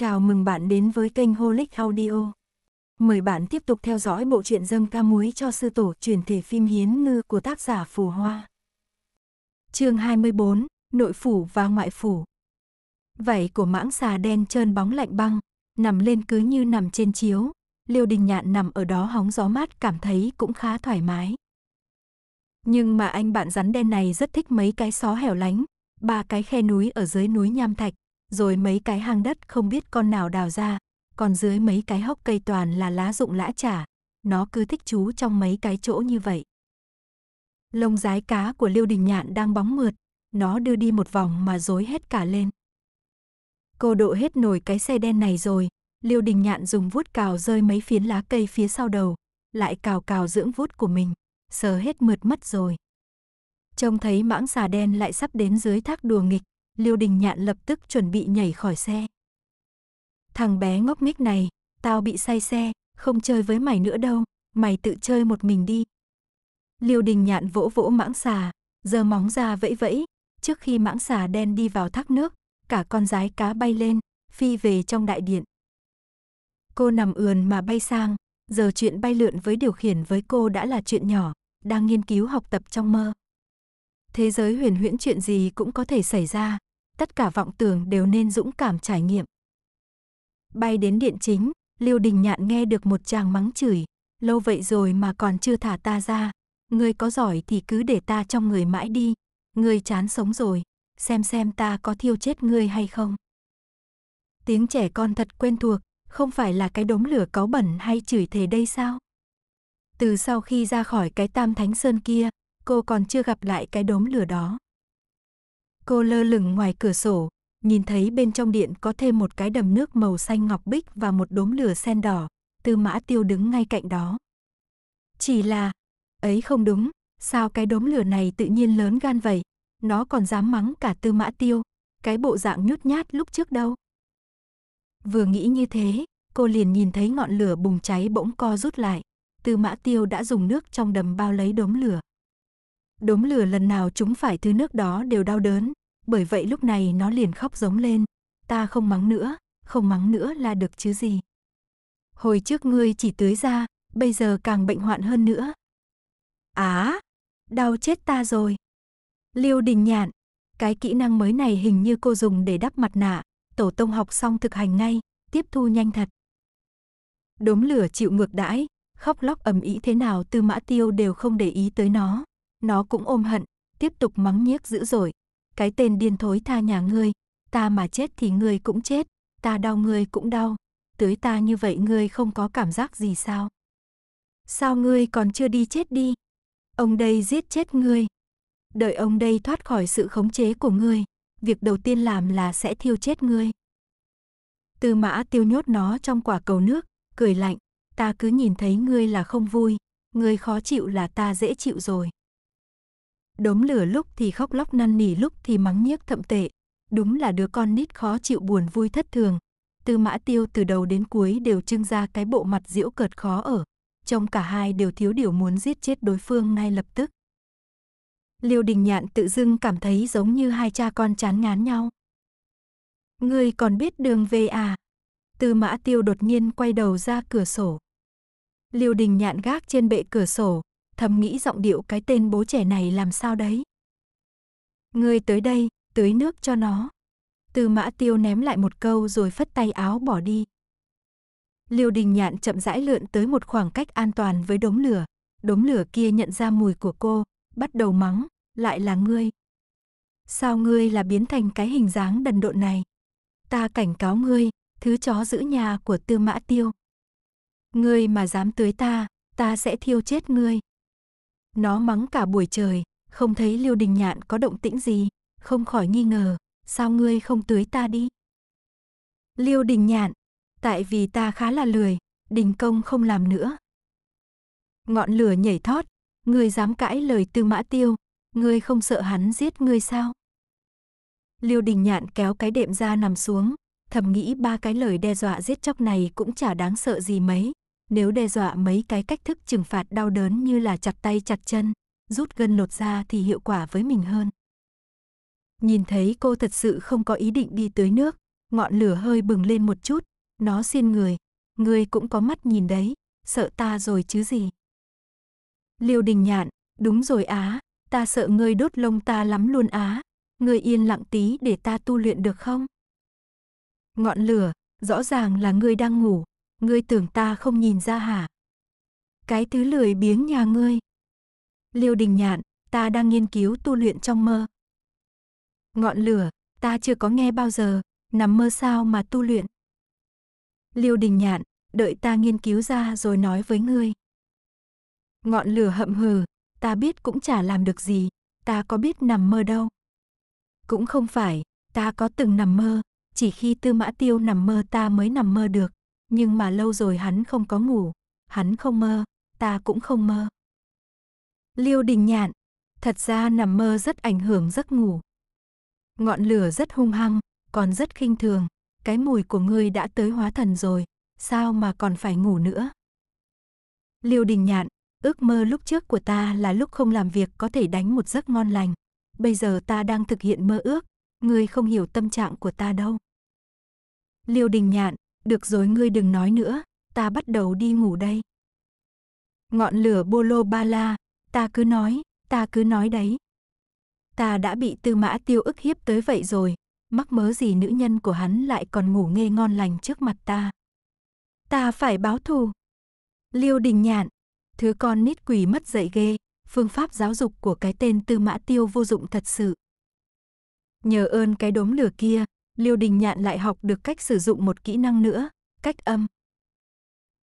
Chào mừng bạn đến với kênh Holic Audio. Mời bạn tiếp tục theo dõi bộ truyện dâm ca muối cho sư tổ truyền thể phim Hiến Ngư của tác giả Phù Hoa. chương 24, Nội Phủ và Ngoại Phủ Vảy của mãng xà đen trơn bóng lạnh băng, nằm lên cứ như nằm trên chiếu. Liêu đình nhạn nằm ở đó hóng gió mát cảm thấy cũng khá thoải mái. Nhưng mà anh bạn rắn đen này rất thích mấy cái xó hẻo lánh, ba cái khe núi ở dưới núi Nham Thạch, rồi mấy cái hang đất không biết con nào đào ra, còn dưới mấy cái hốc cây toàn là lá rụng lã chả, nó cứ thích chú trong mấy cái chỗ như vậy. Lông rái cá của Liêu Đình Nhạn đang bóng mượt, nó đưa đi một vòng mà rối hết cả lên. Cô độ hết nổi cái xe đen này rồi, Liêu Đình Nhạn dùng vuốt cào rơi mấy phiến lá cây phía sau đầu, lại cào cào dưỡng vuốt của mình, sờ hết mượt mất rồi. Trông thấy mãng xà đen lại sắp đến dưới thác đùa nghịch, Liêu Đình Nhạn lập tức chuẩn bị nhảy khỏi xe. Thằng bé ngốc nghếch này, tao bị say xe, không chơi với mày nữa đâu, mày tự chơi một mình đi. Liêu Đình Nhạn vỗ vỗ mãng xà, giơ móng ra vẫy vẫy, trước khi mãng xà đen đi vào thác nước, cả con rái cá bay lên, phi về trong đại điện. Cô nằm ườn mà bay sang, giờ chuyện bay lượn với điều khiển với cô đã là chuyện nhỏ, đang nghiên cứu học tập trong mơ. Thế giới huyền huyễn chuyện gì cũng có thể xảy ra, tất cả vọng tưởng đều nên dũng cảm trải nghiệm. Bay đến điện chính, liêu Đình Nhạn nghe được một chàng mắng chửi, lâu vậy rồi mà còn chưa thả ta ra, ngươi có giỏi thì cứ để ta trong người mãi đi, ngươi chán sống rồi, xem xem ta có thiêu chết ngươi hay không. Tiếng trẻ con thật quen thuộc, không phải là cái đống lửa có bẩn hay chửi thề đây sao? Từ sau khi ra khỏi cái tam thánh sơn kia, cô còn chưa gặp lại cái đốm lửa đó. Cô lơ lửng ngoài cửa sổ, nhìn thấy bên trong điện có thêm một cái đầm nước màu xanh ngọc bích và một đốm lửa sen đỏ, Tư Mã Tiêu đứng ngay cạnh đó. Chỉ là, ấy không đúng, sao cái đốm lửa này tự nhiên lớn gan vậy, nó còn dám mắng cả Tư Mã Tiêu, cái bộ dạng nhút nhát lúc trước đâu. Vừa nghĩ như thế, cô liền nhìn thấy ngọn lửa bùng cháy bỗng co rút lại, Tư Mã Tiêu đã dùng nước trong đầm bao lấy đốm lửa. Đốm lửa lần nào chúng phải thứ nước đó đều đau đớn, bởi vậy lúc này nó liền khóc giống lên, ta không mắng nữa, không mắng nữa là được chứ gì. Hồi trước ngươi chỉ tưới ra, bây giờ càng bệnh hoạn hơn nữa. Á, à, đau chết ta rồi. Liêu đình nhạn, cái kỹ năng mới này hình như cô dùng để đắp mặt nạ, tổ tông học xong thực hành ngay, tiếp thu nhanh thật. Đốm lửa chịu ngược đãi, khóc lóc ầm ĩ thế nào Tư Mã Tiêu đều không để ý tới nó. Nó cũng ôm hận, tiếp tục mắng nhiếc dữ dội cái tên điên thối tha nhà ngươi, ta mà chết thì ngươi cũng chết, ta đau ngươi cũng đau, tới ta như vậy ngươi không có cảm giác gì sao? Sao ngươi còn chưa đi chết đi? Ông đây giết chết ngươi. Đợi ông đây thoát khỏi sự khống chế của ngươi, việc đầu tiên làm là sẽ thiêu chết ngươi. Tư mã tiêu nhốt nó trong quả cầu nước, cười lạnh, ta cứ nhìn thấy ngươi là không vui, ngươi khó chịu là ta dễ chịu rồi đốm lửa lúc thì khóc lóc năn nỉ lúc thì mắng nhiếc thậm tệ. Đúng là đứa con nít khó chịu buồn vui thất thường. Tư mã tiêu từ đầu đến cuối đều trưng ra cái bộ mặt diễu cợt khó ở. trong cả hai đều thiếu điều muốn giết chết đối phương ngay lập tức. Liêu đình nhạn tự dưng cảm thấy giống như hai cha con chán ngán nhau. Ngươi còn biết đường về à? Tư mã tiêu đột nhiên quay đầu ra cửa sổ. Liêu đình nhạn gác trên bệ cửa sổ, thầm nghĩ giọng điệu cái tên bố trẻ này làm sao đấy. Ngươi tới đây, tưới nước cho nó. Từ mã tiêu ném lại một câu rồi phất tay áo bỏ đi. Liêu đình nhạn chậm rãi lượn tới một khoảng cách an toàn với đống lửa. Đống lửa kia nhận ra mùi của cô, bắt đầu mắng, lại là ngươi. Sao ngươi là biến thành cái hình dáng đần độn này? Ta cảnh cáo ngươi, thứ chó giữ nhà của tư mã tiêu. Ngươi mà dám tưới ta, ta sẽ thiêu chết ngươi. Nó mắng cả buổi trời, không thấy Liêu Đình Nhạn có động tĩnh gì, không khỏi nghi ngờ, sao ngươi không tưới ta đi? Liêu Đình Nhạn, tại vì ta khá là lười, đình công không làm nữa. Ngọn lửa nhảy thót, ngươi dám cãi lời Tư Mã Tiêu, ngươi không sợ hắn giết ngươi sao? Liêu Đình Nhạn kéo cái đệm ra nằm xuống, thầm nghĩ ba cái lời đe dọa giết chóc này cũng chả đáng sợ gì mấy, nếu đe dọa mấy cái cách thức trừng phạt đau đớn như là chặt tay chặt chân, rút gân lột da thì hiệu quả với mình hơn. Nhìn thấy cô thật sự không có ý định đi tưới nước, ngọn lửa hơi bừng lên một chút, nó xiên người, người cũng có mắt nhìn đấy, sợ ta rồi chứ gì. Liêu đình nhạn, đúng rồi á, ta sợ ngươi đốt lông ta lắm luôn á, ngươi yên lặng tí để ta tu luyện được không? Ngọn lửa, rõ ràng là ngươi đang ngủ, Ngươi tưởng ta không nhìn ra hả? Cái thứ lười biếng nhà ngươi. Liêu đình nhạn, ta đang nghiên cứu tu luyện trong mơ. Ngọn lửa, ta chưa có nghe bao giờ, nằm mơ sao mà tu luyện. Liêu đình nhạn, đợi ta nghiên cứu ra rồi nói với ngươi. Ngọn lửa hậm hừ, ta biết cũng chả làm được gì, ta có biết nằm mơ đâu. Cũng không phải, ta có từng nằm mơ, chỉ khi tư mã tiêu nằm mơ ta mới nằm mơ được nhưng mà lâu rồi hắn không có ngủ, hắn không mơ, ta cũng không mơ. Liêu Đình Nhạn, thật ra nằm mơ rất ảnh hưởng giấc ngủ. Ngọn lửa rất hung hăng, còn rất khinh thường, cái mùi của ngươi đã tới hóa thần rồi, sao mà còn phải ngủ nữa. Liêu Đình Nhạn, ước mơ lúc trước của ta là lúc không làm việc có thể đánh một giấc ngon lành, bây giờ ta đang thực hiện mơ ước, ngươi không hiểu tâm trạng của ta đâu. Liêu Đình Nhạn, được rồi ngươi đừng nói nữa, ta bắt đầu đi ngủ đây. Ngọn lửa bolo ba la, ta cứ nói, ta cứ nói đấy. Ta đã bị tư mã tiêu ức hiếp tới vậy rồi, mắc mớ gì nữ nhân của hắn lại còn ngủ nghe ngon lành trước mặt ta. Ta phải báo thù. Liêu đình nhạn, thứ con nít quỷ mất dạy ghê, phương pháp giáo dục của cái tên tư mã tiêu vô dụng thật sự. Nhờ ơn cái đốm lửa kia, Liêu Đình Nhạn lại học được cách sử dụng một kỹ năng nữa, cách âm.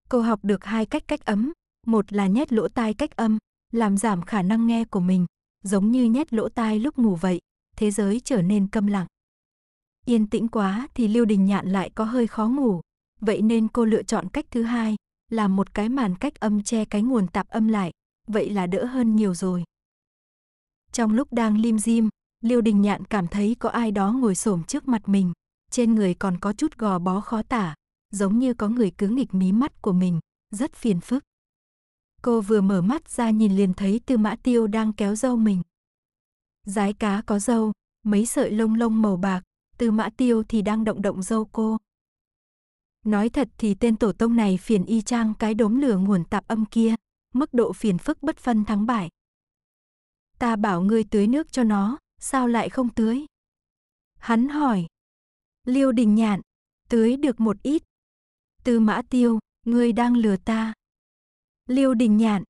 Cô học được hai cách cách ấm, một là nhét lỗ tai cách âm, làm giảm khả năng nghe của mình, giống như nhét lỗ tai lúc ngủ vậy, thế giới trở nên câm lặng. Yên tĩnh quá thì Liêu Đình Nhạn lại có hơi khó ngủ, vậy nên cô lựa chọn cách thứ hai, làm một cái màn cách âm che cái nguồn tạp âm lại, vậy là đỡ hơn nhiều rồi. Trong lúc đang lim dim, Liêu Đình Nhạn cảm thấy có ai đó ngồi xổm trước mặt mình, trên người còn có chút gò bó khó tả, giống như có người cứ nghịch mí mắt của mình, rất phiền phức. Cô vừa mở mắt ra nhìn liền thấy Tư Mã Tiêu đang kéo dâu mình. Giái cá có dâu, mấy sợi lông lông màu bạc, Tư Mã Tiêu thì đang động động dâu cô. Nói thật thì tên tổ tông này phiền y chang cái đốm lửa nguồn tạp âm kia, mức độ phiền phức bất phân thắng bại. Ta bảo ngươi tưới nước cho nó, sao lại không tưới? Hắn hỏi. Liêu đình nhạn, tưới được một ít. Tư mã tiêu, ngươi đang lừa ta. Liêu đình nhạn,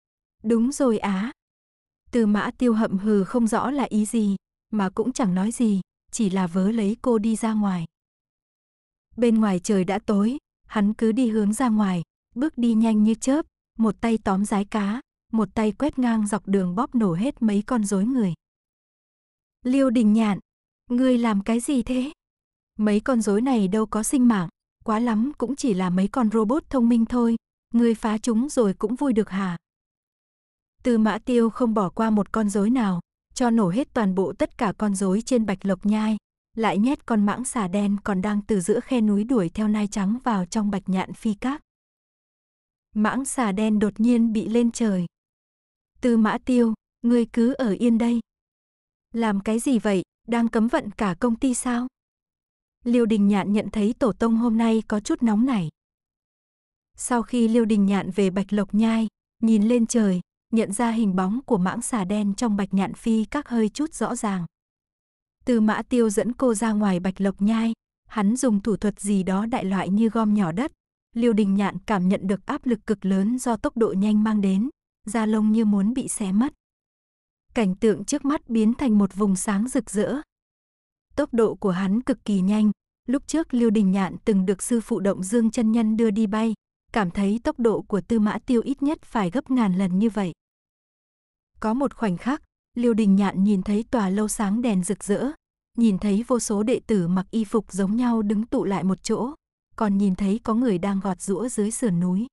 đúng rồi á. Tư mã tiêu hậm hừ không rõ là ý gì, mà cũng chẳng nói gì, chỉ là vớ lấy cô đi ra ngoài. Bên ngoài trời đã tối, hắn cứ đi hướng ra ngoài, bước đi nhanh như chớp, một tay tóm rái cá, một tay quét ngang dọc đường bóp nổ hết mấy con rối người. Liêu Đình Nhạn, ngươi làm cái gì thế? Mấy con rối này đâu có sinh mạng, quá lắm cũng chỉ là mấy con robot thông minh thôi, ngươi phá chúng rồi cũng vui được hả? Từ Mã Tiêu không bỏ qua một con rối nào, cho nổ hết toàn bộ tất cả con rối trên Bạch Lộc Nhai, lại nhét con mãng xà đen còn đang từ giữa khe núi đuổi theo nai trắng vào trong Bạch Nhạn Phi cát. Mãng xà đen đột nhiên bị lên trời. Từ Mã Tiêu, ngươi cứ ở yên đây. Làm cái gì vậy, đang cấm vận cả công ty sao? Liêu Đình Nhạn nhận thấy tổ tông hôm nay có chút nóng nảy. Sau khi Liêu Đình Nhạn về Bạch Lộc Nhai, nhìn lên trời, nhận ra hình bóng của mãng xà đen trong Bạch Nhạn Phi các hơi chút rõ ràng. Từ mã tiêu dẫn cô ra ngoài Bạch Lộc Nhai, hắn dùng thủ thuật gì đó đại loại như gom nhỏ đất. Liêu Đình Nhạn cảm nhận được áp lực cực lớn do tốc độ nhanh mang đến, da lông như muốn bị xé mất cảnh tượng trước mắt biến thành một vùng sáng rực rỡ. Tốc độ của hắn cực kỳ nhanh, lúc trước liêu Đình Nhạn từng được sư phụ động dương chân nhân đưa đi bay, cảm thấy tốc độ của Tư Mã Tiêu ít nhất phải gấp ngàn lần như vậy. Có một khoảnh khắc, liêu Đình Nhạn nhìn thấy tòa lâu sáng đèn rực rỡ, nhìn thấy vô số đệ tử mặc y phục giống nhau đứng tụ lại một chỗ, còn nhìn thấy có người đang gọt rũa dưới sườn núi.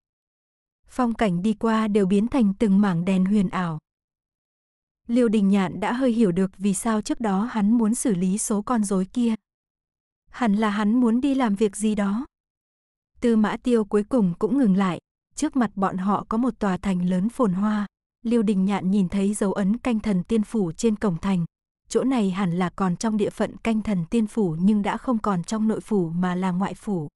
Phong cảnh đi qua đều biến thành từng mảng đèn huyền ảo, Liêu Đình Nhạn đã hơi hiểu được vì sao trước đó hắn muốn xử lý số con rối kia. Hẳn là hắn muốn đi làm việc gì đó. Tư Mã Tiêu cuối cùng cũng ngừng lại, trước mặt bọn họ có một tòa thành lớn phồn hoa. Liêu Đình Nhạn nhìn thấy dấu ấn canh thần tiên phủ trên cổng thành. Chỗ này hẳn là còn trong địa phận canh thần tiên phủ nhưng đã không còn trong nội phủ mà là ngoại phủ.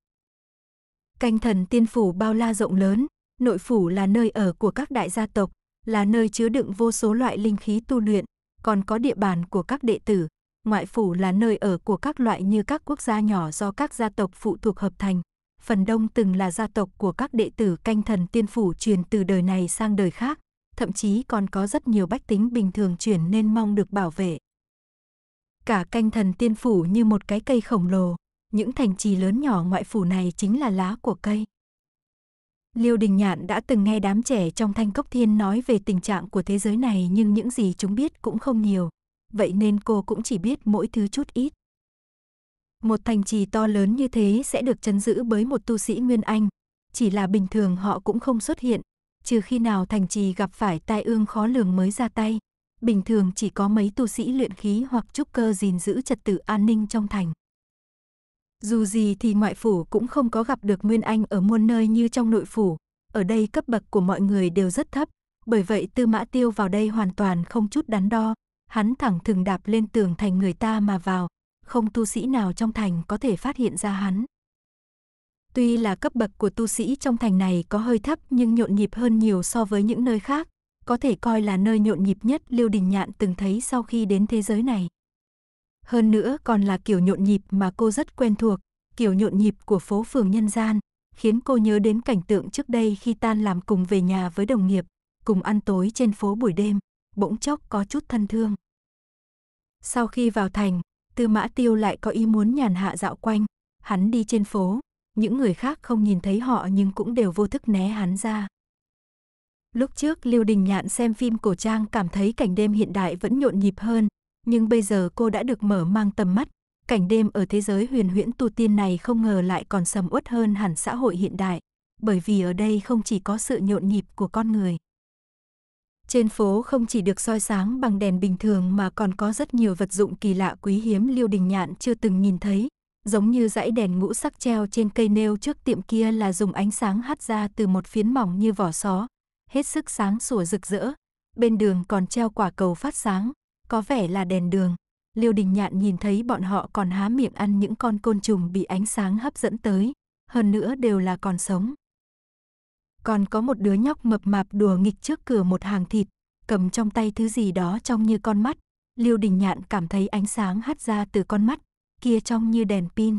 Canh thần tiên phủ bao la rộng lớn, nội phủ là nơi ở của các đại gia tộc, là nơi chứa đựng vô số loại linh khí tu luyện, còn có địa bàn của các đệ tử. Ngoại phủ là nơi ở của các loại như các quốc gia nhỏ do các gia tộc phụ thuộc hợp thành. Phần đông từng là gia tộc của các đệ tử canh thần tiên phủ truyền từ đời này sang đời khác, thậm chí còn có rất nhiều bách tính bình thường chuyển nên mong được bảo vệ. Cả canh thần tiên phủ như một cái cây khổng lồ, những thành trì lớn nhỏ ngoại phủ này chính là lá của cây. Liêu Đình Nhạn đã từng nghe đám trẻ trong Thanh Cốc Thiên nói về tình trạng của thế giới này nhưng những gì chúng biết cũng không nhiều, vậy nên cô cũng chỉ biết mỗi thứ chút ít. Một thành trì to lớn như thế sẽ được chấn giữ bởi một tu sĩ Nguyên Anh, chỉ là bình thường họ cũng không xuất hiện, trừ khi nào thành trì gặp phải tai ương khó lường mới ra tay. Bình thường chỉ có mấy tu sĩ luyện khí hoặc trúc cơ gìn giữ trật tự an ninh trong thành. Dù gì thì ngoại phủ cũng không có gặp được Nguyên Anh ở muôn nơi như trong nội phủ, ở đây cấp bậc của mọi người đều rất thấp, bởi vậy Tư Mã Tiêu vào đây hoàn toàn không chút đắn đo, hắn thẳng thừng đạp lên tường thành người ta mà vào, không tu sĩ nào trong thành có thể phát hiện ra hắn. Tuy là cấp bậc của tu sĩ trong thành này có hơi thấp nhưng nhộn nhịp hơn nhiều so với những nơi khác, có thể coi là nơi nhộn nhịp nhất Liêu Đình Nhạn từng thấy sau khi đến thế giới này. Hơn nữa còn là kiểu nhộn nhịp mà cô rất quen thuộc, kiểu nhộn nhịp của phố phường nhân gian, khiến cô nhớ đến cảnh tượng trước đây khi tan làm cùng về nhà với đồng nghiệp, cùng ăn tối trên phố buổi đêm, bỗng chốc có chút thân thương. Sau khi vào thành, Tư Mã Tiêu lại có ý muốn nhàn hạ dạo quanh, hắn đi trên phố, những người khác không nhìn thấy họ nhưng cũng đều vô thức né hắn ra. Lúc trước Lưu Đình Nhạn xem phim cổ trang cảm thấy cảnh đêm hiện đại vẫn nhộn nhịp hơn, nhưng bây giờ cô đã được mở mang tầm mắt, cảnh đêm ở thế giới huyền huyễn tu tiên này không ngờ lại còn sầm uất hơn hẳn xã hội hiện đại, bởi vì ở đây không chỉ có sự nhộn nhịp của con người. Trên phố không chỉ được soi sáng bằng đèn bình thường mà còn có rất nhiều vật dụng kỳ lạ quý hiếm Liêu Đình Nhạn chưa từng nhìn thấy, giống như dãy đèn ngũ sắc treo trên cây nêu trước tiệm kia là dùng ánh sáng hắt ra từ một phiến mỏng như vỏ só, hết sức sáng sủa rực rỡ. Bên đường còn treo quả cầu phát sáng, có vẻ là đèn đường. Liêu Đình Nhạn nhìn thấy bọn họ còn há miệng ăn những con côn trùng bị ánh sáng hấp dẫn tới, hơn nữa đều là còn sống. Còn có một đứa nhóc mập mạp đùa nghịch trước cửa một hàng thịt, cầm trong tay thứ gì đó trông như con mắt. Liêu Đình Nhạn cảm thấy ánh sáng hắt ra từ con mắt, kia trông như đèn pin.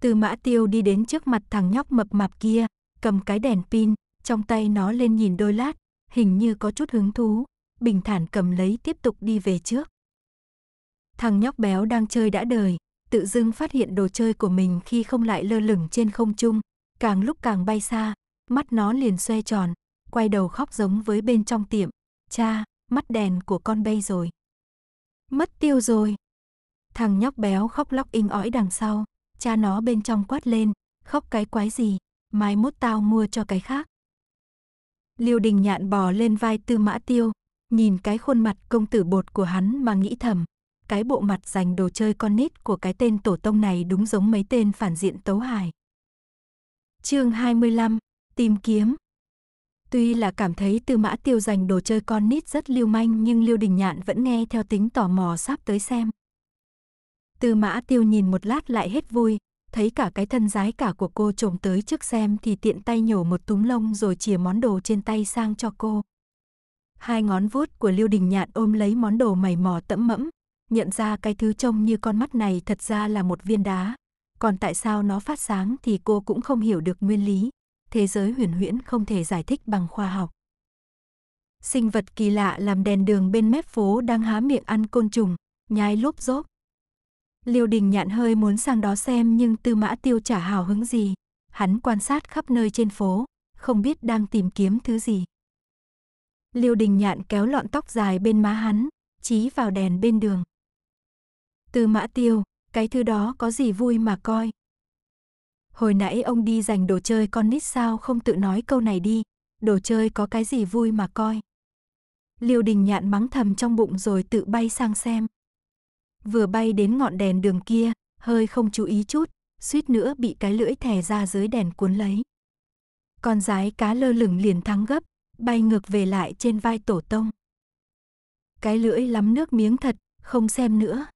Từ mã tiêu đi đến trước mặt thằng nhóc mập mạp kia, cầm cái đèn pin, trong tay nó lên nhìn đôi lát, hình như có chút hứng thú, bình thản cầm lấy tiếp tục đi về trước. Thằng nhóc béo đang chơi đã đời, tự dưng phát hiện đồ chơi của mình khi không lại lơ lửng trên không trung, càng lúc càng bay xa, mắt nó liền xoay tròn, quay đầu khóc giống với bên trong tiệm, cha, mắt đèn của con bay rồi. Mất tiêu rồi. Thằng nhóc béo khóc lóc inh ỏi đằng sau, cha nó bên trong quát lên, khóc cái quái gì, mai mốt tao mua cho cái khác. Liêu đình nhạn bò lên vai tư mã tiêu, Nhìn cái khuôn mặt công tử bột của hắn mà nghĩ thầm, cái bộ mặt dành đồ chơi con nít của cái tên tổ tông này đúng giống mấy tên phản diện tấu hài. Chương 25: Tìm kiếm Tuy là cảm thấy Tư Mã Tiêu dành đồ chơi con nít rất lưu manh nhưng Liêu Đình Nhạn vẫn nghe theo tính tò mò sắp tới xem. Tư Mã Tiêu nhìn một lát lại hết vui, thấy cả cái thân giái cả của cô trồm tới trước xem thì tiện tay nhổ một túm lông rồi chìa món đồ trên tay sang cho cô. Hai ngón vuốt của Lưu Đình Nhạn ôm lấy món đồ mày mò tẫm mẫm, nhận ra cái thứ trông như con mắt này thật ra là một viên đá. Còn tại sao nó phát sáng thì cô cũng không hiểu được nguyên lý. Thế giới huyền huyễn không thể giải thích bằng khoa học. Sinh vật kỳ lạ làm đèn đường bên mép phố đang há miệng ăn côn trùng, nhai lốp rốp. Liêu đình nhạn hơi muốn sang đó xem nhưng tư mã tiêu trả hào hứng gì. Hắn quan sát khắp nơi trên phố, không biết đang tìm kiếm thứ gì. Liêu Đình Nhạn kéo lọn tóc dài bên má hắn, chí vào đèn bên đường. Từ mã tiêu, cái thứ đó có gì vui mà coi. Hồi nãy ông đi giành đồ chơi con nít sao không tự nói câu này đi, đồ chơi có cái gì vui mà coi. Liêu đình nhạn mắng thầm trong bụng rồi tự bay sang xem. Vừa bay đến ngọn đèn đường kia, hơi không chú ý chút, suýt nữa bị cái lưỡi thè ra dưới đèn cuốn lấy. Con rái cá lơ lửng liền thắng gấp, bay ngược về lại trên vai tổ tông. Cái lưỡi lắm nước miếng thật, không xem nữa.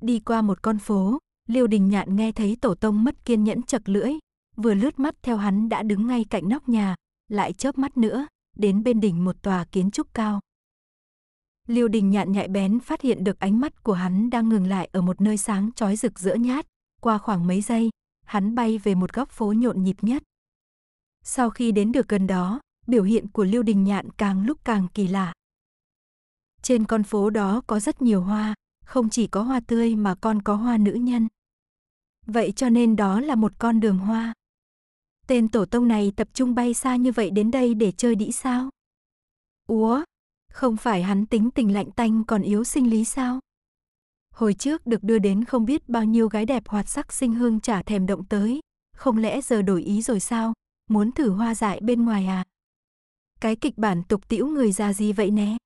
Đi qua một con phố, Liêu Đình Nhạn nghe thấy tổ tông mất kiên nhẫn chật lưỡi, vừa lướt mắt theo hắn đã đứng ngay cạnh nóc nhà, lại chớp mắt nữa, đến bên đỉnh một tòa kiến trúc cao. Liêu Đình Nhạn nhạy bén phát hiện được ánh mắt của hắn đang ngừng lại ở một nơi sáng chói rực rỡ nhát, qua khoảng mấy giây, hắn bay về một góc phố nhộn nhịp nhất. Sau khi đến được gần đó, biểu hiện của Lưu Đình Nhạn càng lúc càng kỳ lạ. Trên con phố đó có rất nhiều hoa, không chỉ có hoa tươi mà còn có hoa nữ nhân. Vậy cho nên đó là một con đường hoa. Tên tổ tông này tập trung bay xa như vậy đến đây để chơi đĩ sao? Úa, không phải hắn tính tình lạnh tanh còn yếu sinh lý sao? Hồi trước được đưa đến không biết bao nhiêu gái đẹp hoạt sắc sinh hương chả thèm động tới, không lẽ giờ đổi ý rồi sao? Muốn thử hoa dại bên ngoài à? cái kịch bản tục tĩu người già gì vậy né.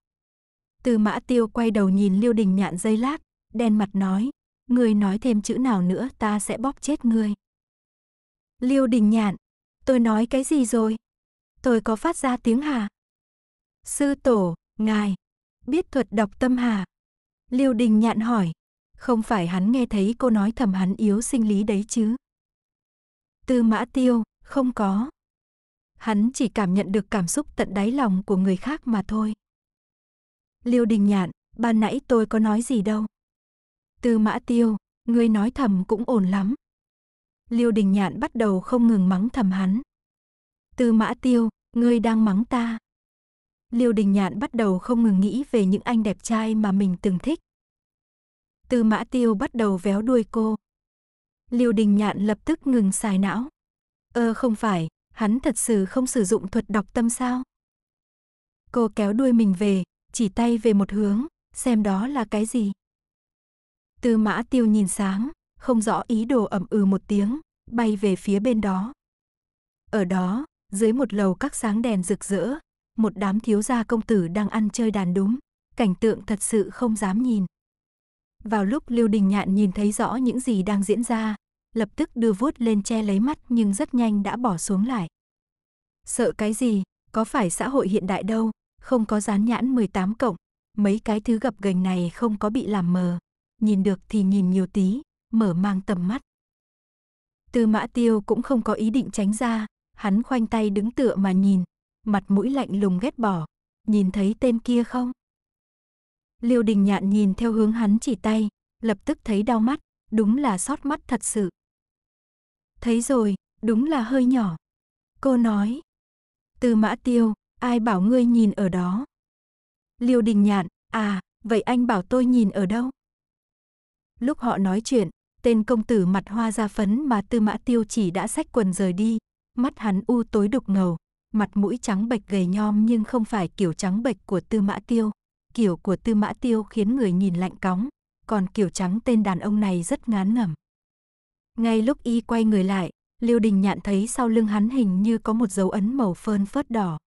Từ mã tiêu quay đầu nhìn Liêu Đình Nhạn dây lát, đen mặt nói, người nói thêm chữ nào nữa ta sẽ bóp chết người Liêu Đình Nhạn, tôi nói cái gì rồi? Tôi có phát ra tiếng hà? Sư tổ, ngài, biết thuật đọc tâm hà? Liêu Đình Nhạn hỏi, không phải hắn nghe thấy cô nói thầm hắn yếu sinh lý đấy chứ? Tư mã tiêu, không có hắn chỉ cảm nhận được cảm xúc tận đáy lòng của người khác mà thôi. Liêu Đình Nhạn, ban nãy tôi có nói gì đâu. Tư Mã Tiêu, ngươi nói thầm cũng ổn lắm. Liêu Đình Nhạn bắt đầu không ngừng mắng thầm hắn. Tư Mã Tiêu, ngươi đang mắng ta. Liêu Đình Nhạn bắt đầu không ngừng nghĩ về những anh đẹp trai mà mình từng thích. Tư Mã Tiêu bắt đầu véo đuôi cô. Liêu Đình Nhạn lập tức ngừng xài não. Ơ ờ, không phải, hắn thật sự không sử dụng thuật đọc tâm sao? Cô kéo đuôi mình về, chỉ tay về một hướng, xem đó là cái gì. Tư mã tiêu nhìn sáng, không rõ ý đồ ẩm ừ một tiếng, bay về phía bên đó. Ở đó, dưới một lầu các sáng đèn rực rỡ, một đám thiếu gia công tử đang ăn chơi đàn đúng, cảnh tượng thật sự không dám nhìn. Vào lúc Lưu Đình Nhạn nhìn thấy rõ những gì đang diễn ra, lập tức đưa vuốt lên che lấy mắt nhưng rất nhanh đã bỏ xuống lại. Sợ cái gì, có phải xã hội hiện đại đâu, không có dán nhãn 18 cộng, mấy cái thứ gập gành này không có bị làm mờ, nhìn được thì nhìn nhiều tí, mở mang tầm mắt. Tư mã tiêu cũng không có ý định tránh ra, hắn khoanh tay đứng tựa mà nhìn, mặt mũi lạnh lùng ghét bỏ, nhìn thấy tên kia không? Liêu đình nhạn nhìn theo hướng hắn chỉ tay, lập tức thấy đau mắt, đúng là sót mắt thật sự. Thấy rồi, đúng là hơi nhỏ. Cô nói. Từ mã tiêu, ai bảo ngươi nhìn ở đó? Liêu đình nhạn, à, vậy anh bảo tôi nhìn ở đâu? Lúc họ nói chuyện, tên công tử mặt hoa ra phấn mà tư mã tiêu chỉ đã xách quần rời đi, mắt hắn u tối đục ngầu, mặt mũi trắng bệch gầy nhom nhưng không phải kiểu trắng bệch của tư mã tiêu. Kiểu của tư mã tiêu khiến người nhìn lạnh cóng, còn kiểu trắng tên đàn ông này rất ngán ngẩm. Ngay lúc y quay người lại, Liêu Đình Nhạn thấy sau lưng hắn hình như có một dấu ấn màu phơn phớt đỏ.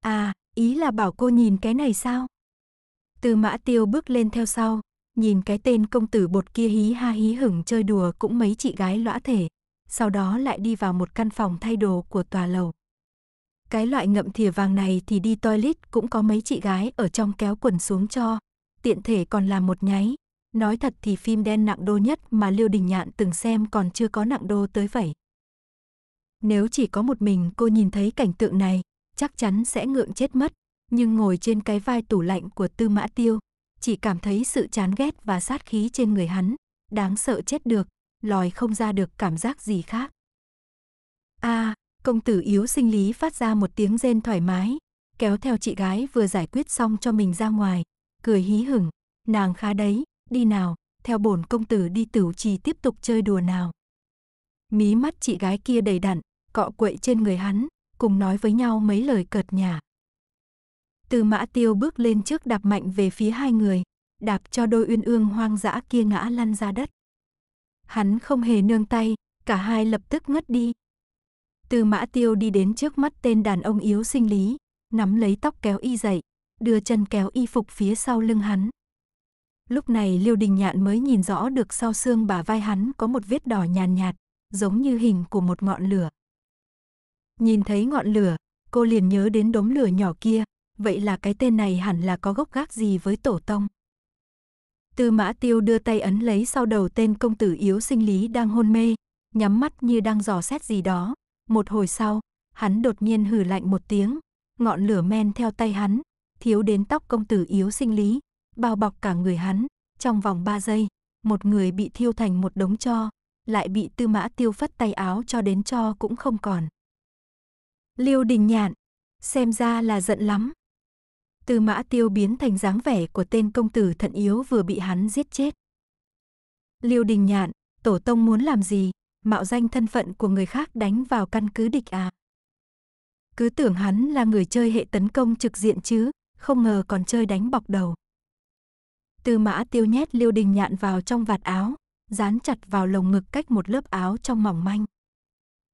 À, ý là bảo cô nhìn cái này sao? Từ mã tiêu bước lên theo sau, nhìn cái tên công tử bột kia hí ha hí hửng chơi đùa cũng mấy chị gái lõa thể, sau đó lại đi vào một căn phòng thay đồ của tòa lầu. Cái loại ngậm thìa vàng này thì đi toilet cũng có mấy chị gái ở trong kéo quần xuống cho, tiện thể còn làm một nháy, Nói thật thì phim đen nặng đô nhất mà Liêu Đình Nhạn từng xem còn chưa có nặng đô tới vậy. Nếu chỉ có một mình cô nhìn thấy cảnh tượng này, chắc chắn sẽ ngượng chết mất, nhưng ngồi trên cái vai tủ lạnh của Tư Mã Tiêu, chỉ cảm thấy sự chán ghét và sát khí trên người hắn, đáng sợ chết được, lòi không ra được cảm giác gì khác. A, à, công tử yếu sinh lý phát ra một tiếng rên thoải mái, kéo theo chị gái vừa giải quyết xong cho mình ra ngoài, cười hí hửng, nàng khá đấy, đi nào, theo bổn công tử đi tửu trì tiếp tục chơi đùa nào. Mí mắt chị gái kia đầy đặn, cọ quậy trên người hắn, cùng nói với nhau mấy lời cợt nhả. Từ mã tiêu bước lên trước đạp mạnh về phía hai người, đạp cho đôi uyên ương hoang dã kia ngã lăn ra đất. Hắn không hề nương tay, cả hai lập tức ngất đi. Từ mã tiêu đi đến trước mắt tên đàn ông yếu sinh lý, nắm lấy tóc kéo y dậy, đưa chân kéo y phục phía sau lưng hắn, Lúc này Liêu Đình Nhạn mới nhìn rõ được sau xương bà vai hắn có một vết đỏ nhàn nhạt, giống như hình của một ngọn lửa. Nhìn thấy ngọn lửa, cô liền nhớ đến đốm lửa nhỏ kia, vậy là cái tên này hẳn là có gốc gác gì với tổ tông. Tư mã tiêu đưa tay ấn lấy sau đầu tên công tử yếu sinh lý đang hôn mê, nhắm mắt như đang dò xét gì đó. Một hồi sau, hắn đột nhiên hử lạnh một tiếng, ngọn lửa men theo tay hắn, thiếu đến tóc công tử yếu sinh lý, bao bọc cả người hắn, trong vòng 3 giây, một người bị thiêu thành một đống cho, lại bị Tư Mã Tiêu phất tay áo cho đến cho cũng không còn. Liêu Đình Nhạn, xem ra là giận lắm. Tư Mã Tiêu biến thành dáng vẻ của tên công tử thận yếu vừa bị hắn giết chết. Liêu Đình Nhạn, tổ tông muốn làm gì, mạo danh thân phận của người khác đánh vào căn cứ địch à? Cứ tưởng hắn là người chơi hệ tấn công trực diện chứ, không ngờ còn chơi đánh bọc đầu. Tư mã tiêu nhét liêu đình nhạn vào trong vạt áo, dán chặt vào lồng ngực cách một lớp áo trong mỏng manh.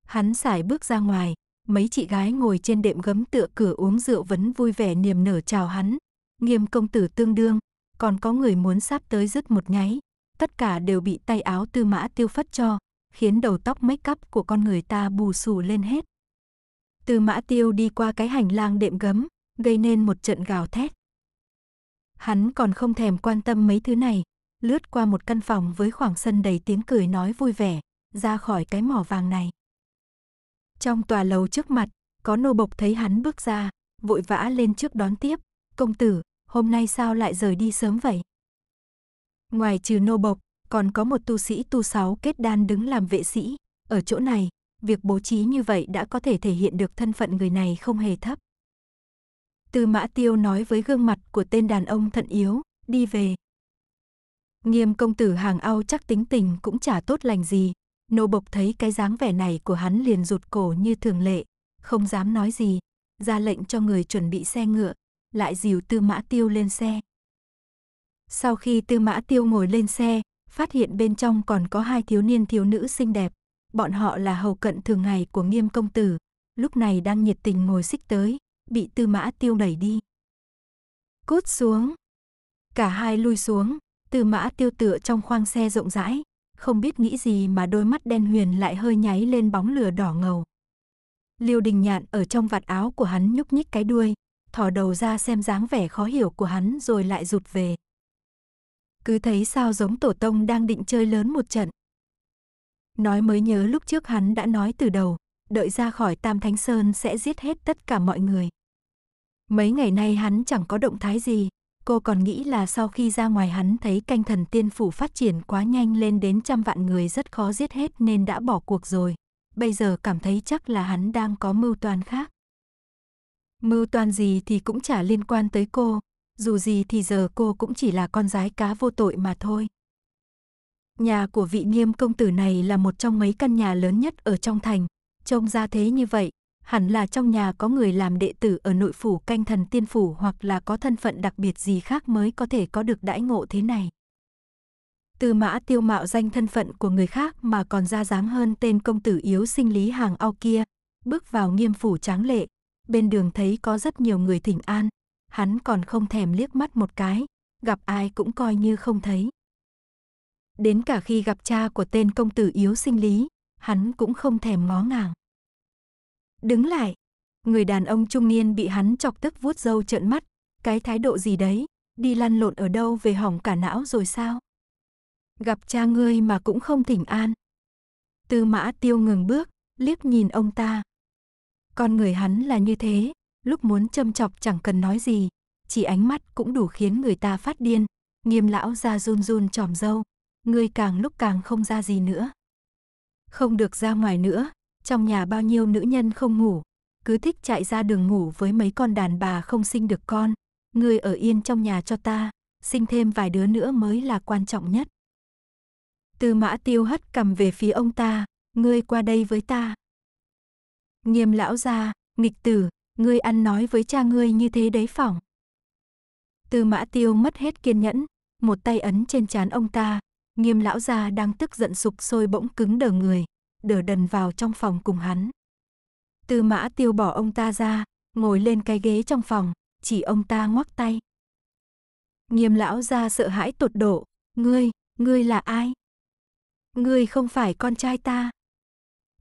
Hắn xài bước ra ngoài, mấy chị gái ngồi trên đệm gấm tựa cửa uống rượu vẫn vui vẻ niềm nở chào hắn. Nghiêm công tử tương đương, còn có người muốn sắp tới dứt một nháy. Tất cả đều bị tay áo tư mã tiêu phất cho, khiến đầu tóc make up của con người ta bù xù lên hết. Tư mã tiêu đi qua cái hành lang đệm gấm, gây nên một trận gào thét. Hắn còn không thèm quan tâm mấy thứ này, lướt qua một căn phòng với khoảng sân đầy tiếng cười nói vui vẻ, ra khỏi cái mỏ vàng này. Trong tòa lầu trước mặt, có nô bộc thấy hắn bước ra, vội vã lên trước đón tiếp, "Công tử, hôm nay sao lại rời đi sớm vậy?" Ngoài trừ nô bộc, còn có một tu sĩ tu sáu kết đan đứng làm vệ sĩ, ở chỗ này, việc bố trí như vậy đã có thể thể hiện được thân phận người này không hề thấp. Tư mã tiêu nói với gương mặt của tên đàn ông thận yếu, đi về. Nghiêm công tử hàng ao chắc tính tình cũng chả tốt lành gì. Nô bộc thấy cái dáng vẻ này của hắn liền rụt cổ như thường lệ, không dám nói gì, ra lệnh cho người chuẩn bị xe ngựa, lại dìu tư mã tiêu lên xe. Sau khi tư mã tiêu ngồi lên xe, phát hiện bên trong còn có hai thiếu niên thiếu nữ xinh đẹp. Bọn họ là hầu cận thường ngày của nghiêm công tử, lúc này đang nhiệt tình ngồi xích tới, bị tư mã tiêu đẩy đi. Cút xuống. Cả hai lui xuống, tư mã tiêu tựa trong khoang xe rộng rãi, không biết nghĩ gì mà đôi mắt đen huyền lại hơi nháy lên bóng lửa đỏ ngầu. Liêu đình nhạn ở trong vạt áo của hắn nhúc nhích cái đuôi, thò đầu ra xem dáng vẻ khó hiểu của hắn rồi lại rụt về. Cứ thấy sao giống tổ tông đang định chơi lớn một trận. Nói mới nhớ lúc trước hắn đã nói từ đầu, đợi ra khỏi Tam Thánh Sơn sẽ giết hết tất cả mọi người. Mấy ngày nay hắn chẳng có động thái gì, cô còn nghĩ là sau khi ra ngoài hắn thấy canh thần tiên phủ phát triển quá nhanh lên đến trăm vạn người rất khó giết hết nên đã bỏ cuộc rồi. Bây giờ cảm thấy chắc là hắn đang có mưu toan khác. Mưu toan gì thì cũng chả liên quan tới cô, dù gì thì giờ cô cũng chỉ là con gái cá vô tội mà thôi. Nhà của vị nghiêm công tử này là một trong mấy căn nhà lớn nhất ở trong thành, trông ra thế như vậy, hẳn là trong nhà có người làm đệ tử ở nội phủ canh thần tiên phủ hoặc là có thân phận đặc biệt gì khác mới có thể có được đãi ngộ thế này. Tư mã tiêu mạo danh thân phận của người khác mà còn ra dáng hơn tên công tử yếu sinh lý hàng ao kia, bước vào nghiêm phủ tráng lệ, bên đường thấy có rất nhiều người thỉnh an, hắn còn không thèm liếc mắt một cái, gặp ai cũng coi như không thấy. Đến cả khi gặp cha của tên công tử yếu sinh lý, hắn cũng không thèm ngó ngàng. Đứng lại. Người đàn ông trung niên bị hắn chọc tức vuốt râu trợn mắt. Cái thái độ gì đấy? Đi lăn lộn ở đâu về hỏng cả não rồi sao? Gặp cha ngươi mà cũng không thỉnh an. Tư mã tiêu ngừng bước, liếc nhìn ông ta. Con người hắn là như thế, lúc muốn châm chọc chẳng cần nói gì, chỉ ánh mắt cũng đủ khiến người ta phát điên. Nghiêm lão ra run run tròm râu ngươi càng lúc càng không ra gì nữa. Không được ra ngoài nữa, trong nhà bao nhiêu nữ nhân không ngủ, cứ thích chạy ra đường ngủ với mấy con đàn bà không sinh được con. Ngươi ở yên trong nhà cho ta, sinh thêm vài đứa nữa mới là quan trọng nhất. Tư mã tiêu hất cầm về phía ông ta, ngươi qua đây với ta. Nghiêm lão gia nghịch tử, ngươi ăn nói với cha ngươi như thế đấy phỏng. Tư mã tiêu mất hết kiên nhẫn, một tay ấn trên trán ông ta, nghiêm lão gia đang tức giận sục sôi bỗng cứng đờ người, đờ đần vào trong phòng cùng hắn. Tư mã tiêu bỏ ông ta ra, ngồi lên cái ghế trong phòng, chỉ ông ta ngoắc tay. Nghiêm lão ra sợ hãi tột độ, ngươi, ngươi là ai? Ngươi không phải con trai ta.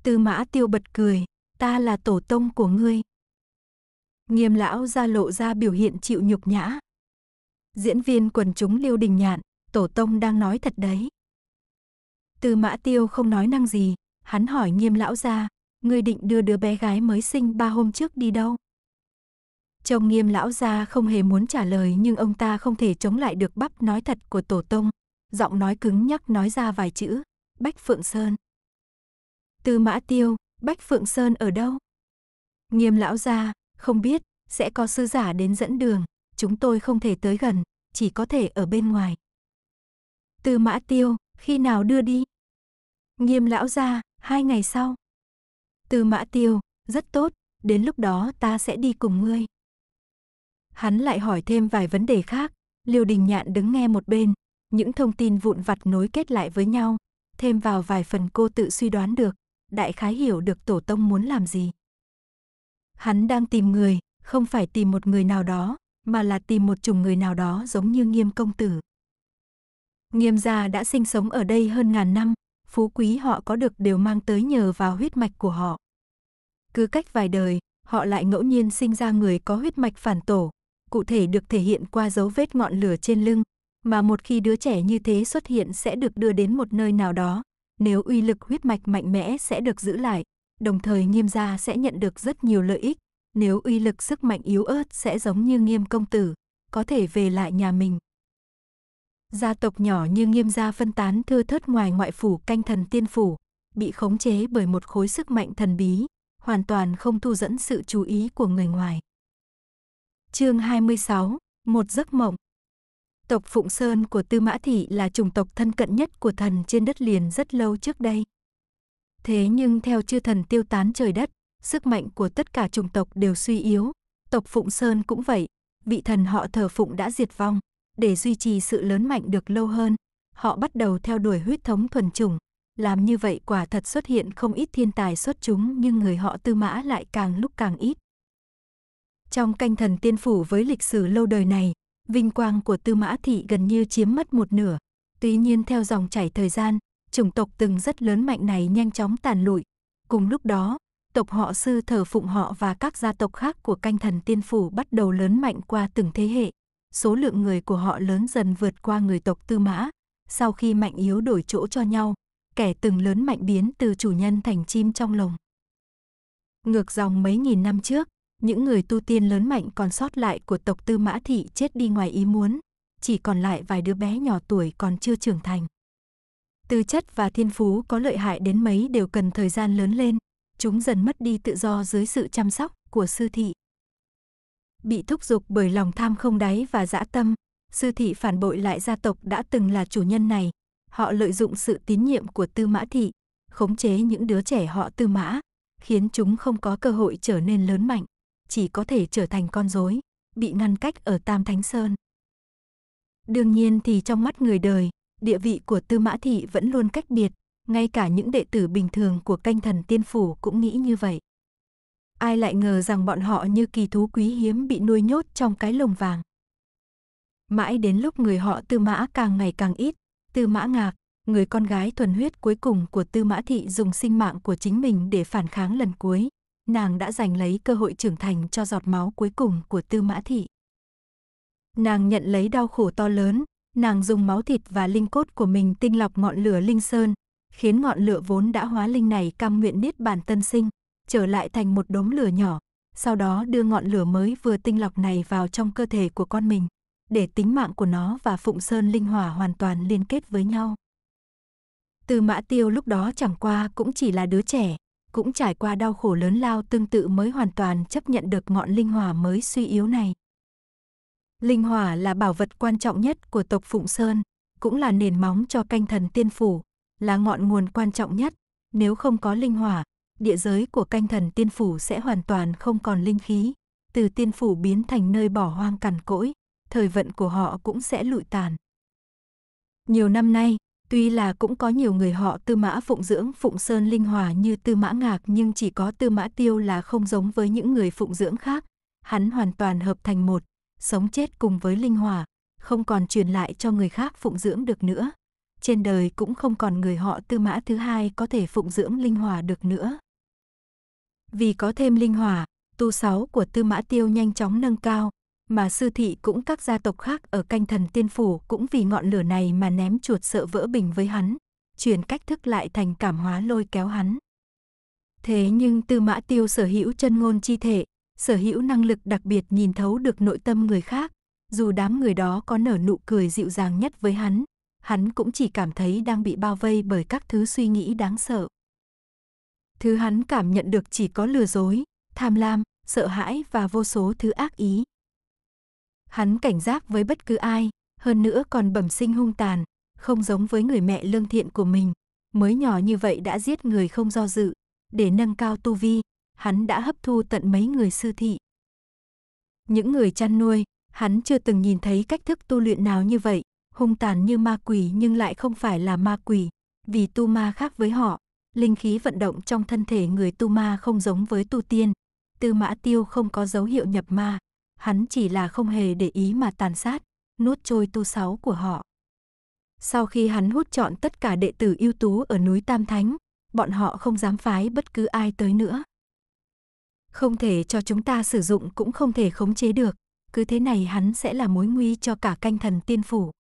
Tư mã tiêu bật cười, ta là tổ tông của ngươi. Nghiêm lão ra lộ ra biểu hiện chịu nhục nhã. Diễn viên quần chúng liêu đình nhạn, tổ tông đang nói thật đấy. Tư mã tiêu không nói năng gì, hắn hỏi nghiêm lão gia, ngươi định đưa đứa bé gái mới sinh ba hôm trước đi đâu? trông nghiêm lão gia không hề muốn trả lời nhưng ông ta không thể chống lại được bắp nói thật của tổ tông. Giọng nói cứng nhắc nói ra vài chữ, Bách Phượng Sơn. Từ mã tiêu, Bách Phượng Sơn ở đâu? Nghiêm lão gia, không biết, sẽ có sư giả đến dẫn đường, chúng tôi không thể tới gần, chỉ có thể ở bên ngoài. Từ mã tiêu, khi nào đưa đi? Nghiêm lão gia, Hai ngày sau. Từ mã tiêu, rất tốt, đến lúc đó ta sẽ đi cùng ngươi. Hắn lại hỏi thêm vài vấn đề khác, Liêu Đình Nhạn đứng nghe một bên, những thông tin vụn vặt nối kết lại với nhau, thêm vào vài phần cô tự suy đoán được, đại khái hiểu được tổ tông muốn làm gì. Hắn đang tìm người, không phải tìm một người nào đó, mà là tìm một chủng người nào đó giống như Nghiêm công tử. Nghiêm gia đã sinh sống ở đây hơn ngàn năm, phú quý họ có được đều mang tới nhờ vào huyết mạch của họ. Cứ cách vài đời, họ lại ngẫu nhiên sinh ra người có huyết mạch phản tổ, cụ thể được thể hiện qua dấu vết ngọn lửa trên lưng, mà một khi đứa trẻ như thế xuất hiện sẽ được đưa đến một nơi nào đó, nếu uy lực huyết mạch mạnh mẽ sẽ được giữ lại, đồng thời nghiêm gia sẽ nhận được rất nhiều lợi ích, nếu uy lực sức mạnh yếu ớt sẽ giống như nghiêm công tử, có thể về lại nhà mình. Gia tộc nhỏ như nghiêm gia phân tán thưa thớt ngoài ngoại phủ canh thần tiên phủ, bị khống chế bởi một khối sức mạnh thần bí, hoàn toàn không thu dẫn sự chú ý của người ngoài. Chương 26, một giấc mộng. Tộc Phụng Sơn của Tư Mã Thị là chủng tộc thân cận nhất của thần trên đất liền rất lâu trước đây. Thế nhưng theo chư thần tiêu tán trời đất, sức mạnh của tất cả chủng tộc đều suy yếu, tộc Phụng Sơn cũng vậy, vị thần họ thờ phụng đã diệt vong. Để duy trì sự lớn mạnh được lâu hơn, họ bắt đầu theo đuổi huyết thống thuần chủng. Làm như vậy quả thật xuất hiện không ít thiên tài xuất chúng nhưng người họ tư mã lại càng lúc càng ít. Trong canh thần tiên phủ với lịch sử lâu đời này, vinh quang của tư mã thị gần như chiếm mất một nửa. Tuy nhiên theo dòng chảy thời gian, chủng tộc từng rất lớn mạnh này nhanh chóng tàn lụi. Cùng lúc đó, tộc họ sư thờ phụng họ và các gia tộc khác của canh thần tiên phủ bắt đầu lớn mạnh qua từng thế hệ số lượng người của họ lớn dần vượt qua người tộc Tư Mã. Sau khi mạnh yếu đổi chỗ cho nhau, kẻ từng lớn mạnh biến từ chủ nhân thành chim trong lồng. Ngược dòng mấy nghìn năm trước, những người tu tiên lớn mạnh còn sót lại của tộc Tư Mã Thị chết đi ngoài ý muốn, chỉ còn lại vài đứa bé nhỏ tuổi còn chưa trưởng thành. Tư chất và thiên phú có lợi hại đến mấy đều cần thời gian lớn lên, chúng dần mất đi tự do dưới sự chăm sóc của sư thị bị thúc giục bởi lòng tham không đáy và dã tâm, sư thị phản bội lại gia tộc đã từng là chủ nhân này. Họ lợi dụng sự tín nhiệm của tư mã thị, khống chế những đứa trẻ họ tư mã, khiến chúng không có cơ hội trở nên lớn mạnh, chỉ có thể trở thành con rối, bị ngăn cách ở Tam Thánh Sơn. Đương nhiên thì trong mắt người đời, địa vị của tư mã thị vẫn luôn cách biệt, ngay cả những đệ tử bình thường của canh thần tiên phủ cũng nghĩ như vậy ai lại ngờ rằng bọn họ như kỳ thú quý hiếm bị nuôi nhốt trong cái lồng vàng. Mãi đến lúc người họ tư mã càng ngày càng ít, tư mã ngạc, người con gái thuần huyết cuối cùng của tư mã thị dùng sinh mạng của chính mình để phản kháng lần cuối, nàng đã giành lấy cơ hội trưởng thành cho giọt máu cuối cùng của tư mã thị. Nàng nhận lấy đau khổ to lớn, nàng dùng máu thịt và linh cốt của mình tinh lọc ngọn lửa linh sơn, khiến ngọn lửa vốn đã hóa linh này cam nguyện niết bản tân sinh, trở lại thành một đốm lửa nhỏ, sau đó đưa ngọn lửa mới vừa tinh lọc này vào trong cơ thể của con mình, để tính mạng của nó và Phụng Sơn Linh Hỏa hoàn toàn liên kết với nhau. Từ Mã Tiêu lúc đó chẳng qua cũng chỉ là đứa trẻ, cũng trải qua đau khổ lớn lao tương tự mới hoàn toàn chấp nhận được ngọn linh hỏa mới suy yếu này. Linh hỏa là bảo vật quan trọng nhất của tộc Phụng Sơn, cũng là nền móng cho canh thần tiên phủ, là ngọn nguồn quan trọng nhất, nếu không có linh hỏa, địa giới của canh thần tiên phủ sẽ hoàn toàn không còn linh khí, từ tiên phủ biến thành nơi bỏ hoang cằn cỗi, thời vận của họ cũng sẽ lụi tàn. Nhiều năm nay, tuy là cũng có nhiều người họ tư mã phụng dưỡng phụng sơn linh hòa như tư mã ngạc nhưng chỉ có tư mã tiêu là không giống với những người phụng dưỡng khác, hắn hoàn toàn hợp thành một, sống chết cùng với linh hòa, không còn truyền lại cho người khác phụng dưỡng được nữa. Trên đời cũng không còn người họ tư mã thứ hai có thể phụng dưỡng linh hòa được nữa. Vì có thêm linh hỏa, tu sáu của Tư Mã Tiêu nhanh chóng nâng cao, mà sư thị cũng các gia tộc khác ở canh thần tiên phủ cũng vì ngọn lửa này mà ném chuột sợ vỡ bình với hắn, chuyển cách thức lại thành cảm hóa lôi kéo hắn. Thế nhưng Tư Mã Tiêu sở hữu chân ngôn chi thể, sở hữu năng lực đặc biệt nhìn thấu được nội tâm người khác, dù đám người đó có nở nụ cười dịu dàng nhất với hắn, hắn cũng chỉ cảm thấy đang bị bao vây bởi các thứ suy nghĩ đáng sợ. Thứ hắn cảm nhận được chỉ có lừa dối, tham lam, sợ hãi và vô số thứ ác ý. Hắn cảnh giác với bất cứ ai, hơn nữa còn bẩm sinh hung tàn, không giống với người mẹ lương thiện của mình. Mới nhỏ như vậy đã giết người không do dự, để nâng cao tu vi, hắn đã hấp thu tận mấy người sư thị. Những người chăn nuôi, hắn chưa từng nhìn thấy cách thức tu luyện nào như vậy, hung tàn như ma quỷ nhưng lại không phải là ma quỷ, vì tu ma khác với họ, linh khí vận động trong thân thể người tu ma không giống với tu tiên. Tư mã tiêu không có dấu hiệu nhập ma, hắn chỉ là không hề để ý mà tàn sát, nuốt trôi tu sáu của họ. Sau khi hắn hút chọn tất cả đệ tử ưu tú ở núi Tam Thánh, bọn họ không dám phái bất cứ ai tới nữa. Không thể cho chúng ta sử dụng cũng không thể khống chế được, cứ thế này hắn sẽ là mối nguy cho cả canh thần tiên phủ.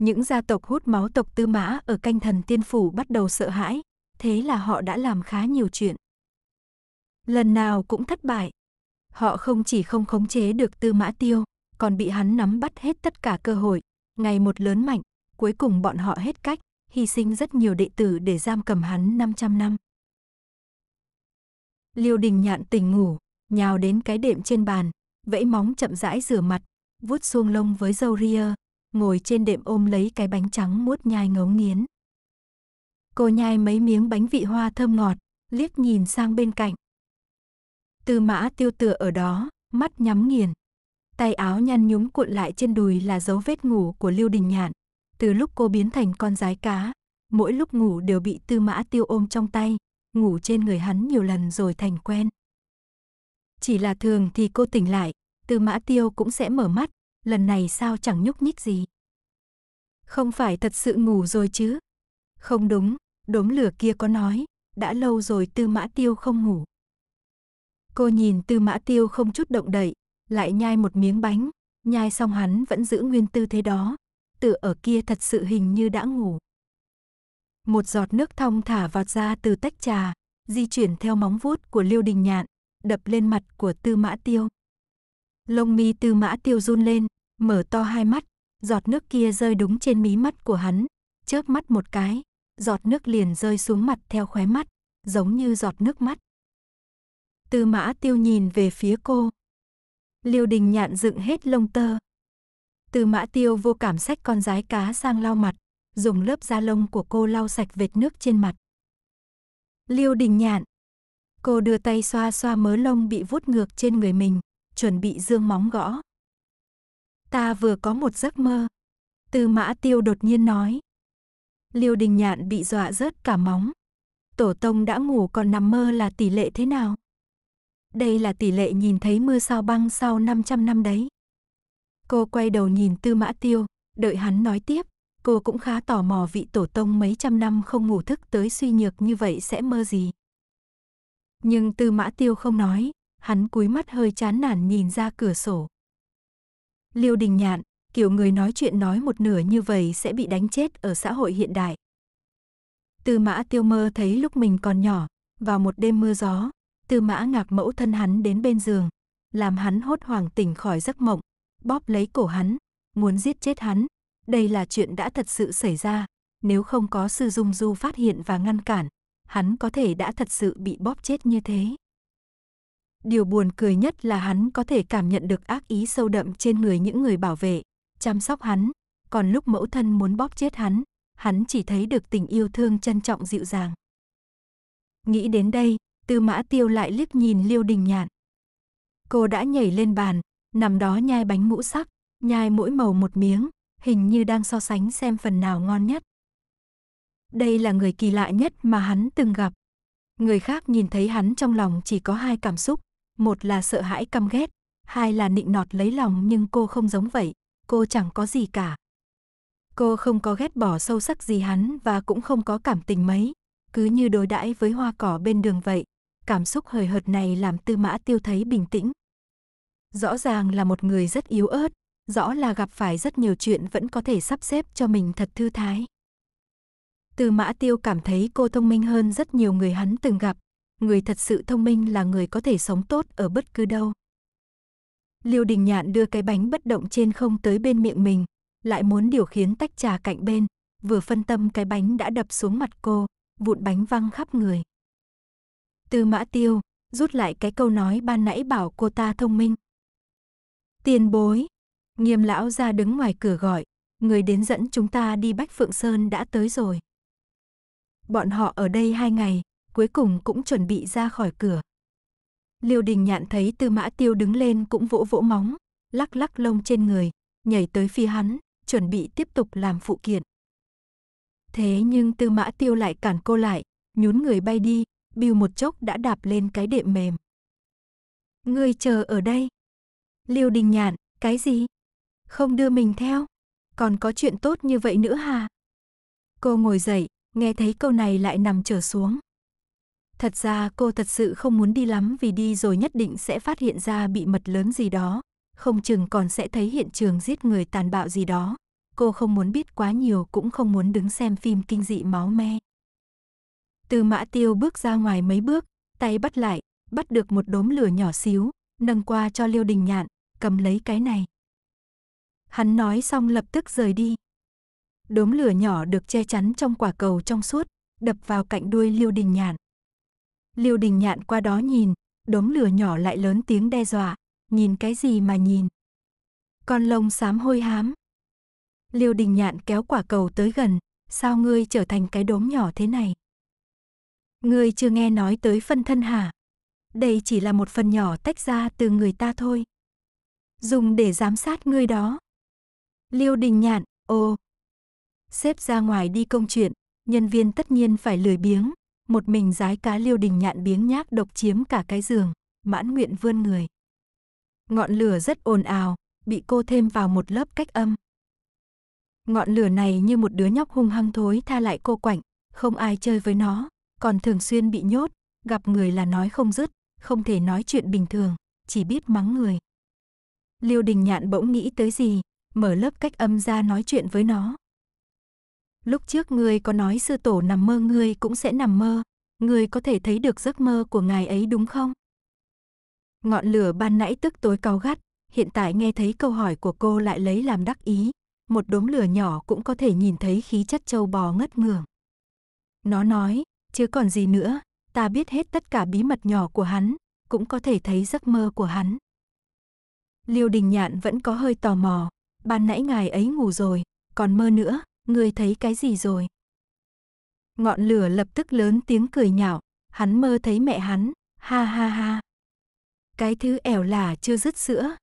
Những gia tộc hút máu tộc tư mã ở canh thần tiên phủ bắt đầu sợ hãi, thế là họ đã làm khá nhiều chuyện. Lần nào cũng thất bại. Họ không chỉ không khống chế được Tư Mã Tiêu, còn bị hắn nắm bắt hết tất cả cơ hội, ngày một lớn mạnh, cuối cùng bọn họ hết cách, hy sinh rất nhiều đệ tử để giam cầm hắn 500 năm. Liêu Đình Nhạn tỉnh ngủ, nhào đến cái đệm trên bàn, vẫy móng chậm rãi rửa mặt, vuốt xuông lông với dâu ria, ngồi trên đệm ôm lấy cái bánh trắng muốt nhai ngấu nghiến. Cô nhai mấy miếng bánh vị hoa thơm ngọt, liếc nhìn sang bên cạnh. Tư mã tiêu tựa ở đó, mắt nhắm nghiền. Tay áo nhăn nhúm cuộn lại trên đùi là dấu vết ngủ của Lưu Đình Nhạn. Từ lúc cô biến thành con rái cá, mỗi lúc ngủ đều bị tư mã tiêu ôm trong tay, ngủ trên người hắn nhiều lần rồi thành quen. Chỉ là thường thì cô tỉnh lại, tư mã tiêu cũng sẽ mở mắt, lần này sao chẳng nhúc nhích gì. Không phải thật sự ngủ rồi chứ? Không đúng, đốm lửa kia có nói, đã lâu rồi tư mã tiêu không ngủ. Cô nhìn tư mã tiêu không chút động đậy, lại nhai một miếng bánh, nhai xong hắn vẫn giữ nguyên tư thế đó, tự ở kia thật sự hình như đã ngủ. Một giọt nước thong thả vọt ra từ tách trà, di chuyển theo móng vuốt của Liêu Đình Nhạn, đập lên mặt của Tư Mã Tiêu. Lông mi Tư Mã Tiêu run lên, mở to hai mắt, giọt nước kia rơi đúng trên mí mắt của hắn, chớp mắt một cái, giọt nước liền rơi xuống mặt theo khóe mắt, giống như giọt nước mắt. Tư mã tiêu nhìn về phía cô. Liêu đình nhạn dựng hết lông tơ. Tư mã tiêu vô cảm sách con rái cá sang lau mặt, dùng lớp da lông của cô lau sạch vệt nước trên mặt. Liêu đình nhạn. Cô đưa tay xoa xoa mớ lông bị vút ngược trên người mình, chuẩn bị dương móng gõ. Ta vừa có một giấc mơ. Tư mã tiêu đột nhiên nói. Liêu Đình Nhạn bị dọa rớt cả móng. Tổ tông đã ngủ còn nằm mơ là tỷ lệ thế nào? Đây là tỷ lệ nhìn thấy mưa sao băng sau 500 năm đấy. Cô quay đầu nhìn Tư Mã Tiêu, đợi hắn nói tiếp. Cô cũng khá tò mò vị tổ tông mấy trăm năm không ngủ thức tới suy nhược như vậy sẽ mơ gì. Nhưng Tư Mã Tiêu không nói, hắn cúi mắt hơi chán nản nhìn ra cửa sổ. Liêu Đình Nhạn, kiểu người nói chuyện nói một nửa như vậy sẽ bị đánh chết ở xã hội hiện đại. Tư mã tiêu mơ thấy lúc mình còn nhỏ, vào một đêm mưa gió, tư mã ngạc mẫu thân hắn đến bên giường, làm hắn hốt hoảng tỉnh khỏi giấc mộng, bóp lấy cổ hắn, muốn giết chết hắn. Đây là chuyện đã thật sự xảy ra, nếu không có sư dung du phát hiện và ngăn cản, hắn có thể đã thật sự bị bóp chết như thế. Điều buồn cười nhất là hắn có thể cảm nhận được ác ý sâu đậm trên người những người bảo vệ, chăm sóc hắn, còn lúc mẫu thân muốn bóp chết hắn, hắn chỉ thấy được tình yêu thương trân trọng dịu dàng. Nghĩ đến đây, Tư Mã Tiêu lại liếc nhìn Liêu Đình Nhạn. Cô đã nhảy lên bàn, nằm đó nhai bánh ngũ sắc, nhai mỗi màu một miếng, hình như đang so sánh xem phần nào ngon nhất. Đây là người kỳ lạ nhất mà hắn từng gặp. Người khác nhìn thấy hắn trong lòng chỉ có hai cảm xúc, một là sợ hãi căm ghét, hai là nịnh nọt lấy lòng nhưng cô không giống vậy cô chẳng có gì cả. Cô không có ghét bỏ sâu sắc gì hắn và cũng không có cảm tình mấy, cứ như đối đãi với hoa cỏ bên đường vậy. Cảm xúc hời hợt này làm tư mã tiêu thấy bình tĩnh. Rõ ràng là một người rất yếu ớt, rõ là gặp phải rất nhiều chuyện vẫn có thể sắp xếp cho mình thật thư thái. Tư Mã Tiêu cảm thấy cô thông minh hơn rất nhiều người hắn từng gặp. Người thật sự thông minh là người có thể sống tốt ở bất cứ đâu. Liêu Đình Nhạn đưa cái bánh bất động trên không tới bên miệng mình, lại muốn điều khiến tách trà cạnh bên, vừa phân tâm cái bánh đã đập xuống mặt cô, vụn bánh văng khắp người. Tư Mã Tiêu rút lại cái câu nói ban nãy bảo cô ta thông minh. Tiền bối, Nghiêm lão ra đứng ngoài cửa gọi, người đến dẫn chúng ta đi Bách Phượng Sơn đã tới rồi. Bọn họ ở đây hai ngày, cuối cùng cũng chuẩn bị ra khỏi cửa. Liêu Đình Nhạn thấy Tư Mã Tiêu đứng lên cũng vỗ vỗ móng, lắc lắc lông trên người, nhảy tới phía hắn, chuẩn bị tiếp tục làm phụ kiện. Thế nhưng Tư Mã Tiêu lại cản cô lại, nhún người bay đi, bưu một chốc đã đạp lên cái đệm mềm. Ngươi chờ ở đây. Liêu Đình Nhạn, cái gì? Không đưa mình theo? Còn có chuyện tốt như vậy nữa hà? Cô ngồi dậy, nghe thấy câu này lại nằm trở xuống. Thật ra cô thật sự không muốn đi lắm vì đi rồi nhất định sẽ phát hiện ra bị mật lớn gì đó, không chừng còn sẽ thấy hiện trường giết người tàn bạo gì đó. Cô không muốn biết quá nhiều cũng không muốn đứng xem phim kinh dị máu me. Từ mã tiêu bước ra ngoài mấy bước, tay bắt lại, bắt được một đốm lửa nhỏ xíu, nâng qua cho Liêu Đình Nhạn, cầm lấy cái này. Hắn nói xong lập tức rời đi. Đốm lửa nhỏ được che chắn trong quả cầu trong suốt, đập vào cạnh đuôi Liêu Đình Nhạn. Liêu đình nhạn qua đó nhìn, đống lửa nhỏ lại lớn tiếng đe dọa, nhìn cái gì mà nhìn. Con lông xám hôi hám. Liêu đình nhạn kéo quả cầu tới gần, sao ngươi trở thành cái đốm nhỏ thế này? Ngươi chưa nghe nói tới phân thân hả? Đây chỉ là một phần nhỏ tách ra từ người ta thôi. Dùng để giám sát ngươi đó. Liêu đình nhạn, ô. Xếp ra ngoài đi công chuyện, nhân viên tất nhiên phải lười biếng, một mình giái cá liêu đình nhạn biếng nhác độc chiếm cả cái giường, mãn nguyện vươn người. Ngọn lửa rất ồn ào, bị cô thêm vào một lớp cách âm. Ngọn lửa này như một đứa nhóc hung hăng thối tha lại cô quạnh, không ai chơi với nó, còn thường xuyên bị nhốt, gặp người là nói không dứt, không thể nói chuyện bình thường, chỉ biết mắng người. Liêu đình nhạn bỗng nghĩ tới gì, mở lớp cách âm ra nói chuyện với nó, Lúc trước ngươi có nói sư tổ nằm mơ ngươi cũng sẽ nằm mơ, ngươi có thể thấy được giấc mơ của ngài ấy đúng không? Ngọn lửa ban nãy tức tối cao gắt, hiện tại nghe thấy câu hỏi của cô lại lấy làm đắc ý, một đốm lửa nhỏ cũng có thể nhìn thấy khí chất châu bò ngất ngường. Nó nói, chứ còn gì nữa, ta biết hết tất cả bí mật nhỏ của hắn, cũng có thể thấy giấc mơ của hắn. Liêu Đình Nhạn vẫn có hơi tò mò, ban nãy ngài ấy ngủ rồi, còn mơ nữa, ngươi thấy cái gì rồi? Ngọn lửa lập tức lớn tiếng cười nhạo, hắn mơ thấy mẹ hắn, ha ha ha. Cái thứ ẻo lả chưa dứt sữa.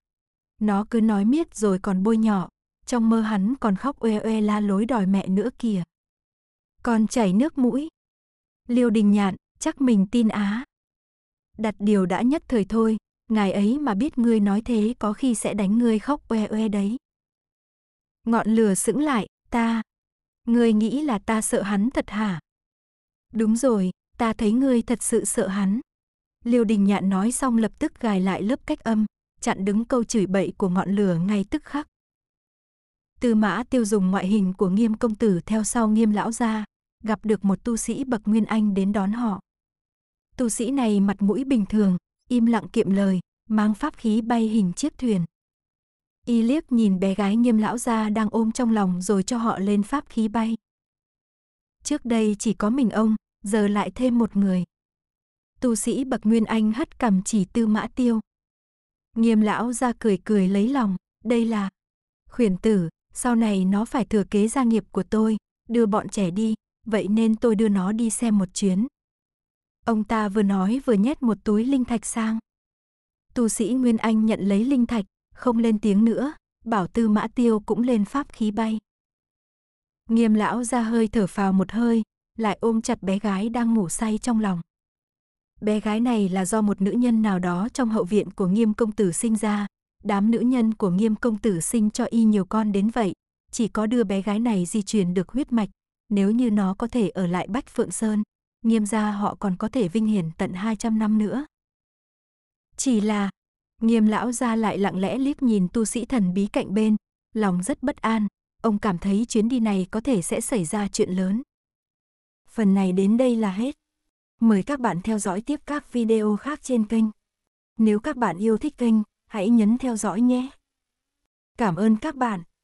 Nó cứ nói miết rồi còn bôi nhỏ, trong mơ hắn còn khóc oe oe la lối đòi mẹ nữa kìa. Còn chảy nước mũi. Liêu đình nhạn, chắc mình tin á. Đặt điều đã nhất thời thôi, ngài ấy mà biết ngươi nói thế có khi sẽ đánh ngươi khóc oe oe đấy. Ngọn lửa sững lại, ta, Ngươi nghĩ là ta sợ hắn thật hả? Đúng rồi, ta thấy ngươi thật sự sợ hắn. Liêu đình nhạn nói xong lập tức gài lại lớp cách âm, chặn đứng câu chửi bậy của ngọn lửa ngay tức khắc. Tư mã tiêu dùng ngoại hình của nghiêm công tử theo sau nghiêm lão gia, gặp được một tu sĩ bậc nguyên anh đến đón họ. Tu sĩ này mặt mũi bình thường, im lặng kiệm lời, mang pháp khí bay hình chiếc thuyền. Y liếc nhìn bé gái nghiêm lão gia đang ôm trong lòng rồi cho họ lên pháp khí bay. Trước đây chỉ có mình ông, giờ lại thêm một người. Tu sĩ bậc Nguyên Anh hất cầm chỉ tư mã tiêu. Nghiêm lão ra cười cười lấy lòng, đây là khuyển tử, sau này nó phải thừa kế gia nghiệp của tôi, đưa bọn trẻ đi, vậy nên tôi đưa nó đi xem một chuyến. Ông ta vừa nói vừa nhét một túi linh thạch sang. Tu sĩ Nguyên Anh nhận lấy linh thạch, không lên tiếng nữa, bảo tư mã tiêu cũng lên pháp khí bay. Nghiêm lão ra hơi thở phào một hơi, lại ôm chặt bé gái đang ngủ say trong lòng. Bé gái này là do một nữ nhân nào đó trong hậu viện của nghiêm công tử sinh ra, đám nữ nhân của nghiêm công tử sinh cho y nhiều con đến vậy, chỉ có đưa bé gái này di truyền được huyết mạch, nếu như nó có thể ở lại Bách Phượng Sơn, nghiêm gia họ còn có thể vinh hiển tận 200 năm nữa. Chỉ là, Nghiêm lão ra lại lặng lẽ liếc nhìn tu sĩ thần bí cạnh bên, lòng rất bất an, ông cảm thấy chuyến đi này có thể sẽ xảy ra chuyện lớn. Phần này đến đây là hết. Mời các bạn theo dõi tiếp các video khác trên kênh. Nếu các bạn yêu thích kênh, hãy nhấn theo dõi nhé. Cảm ơn các bạn.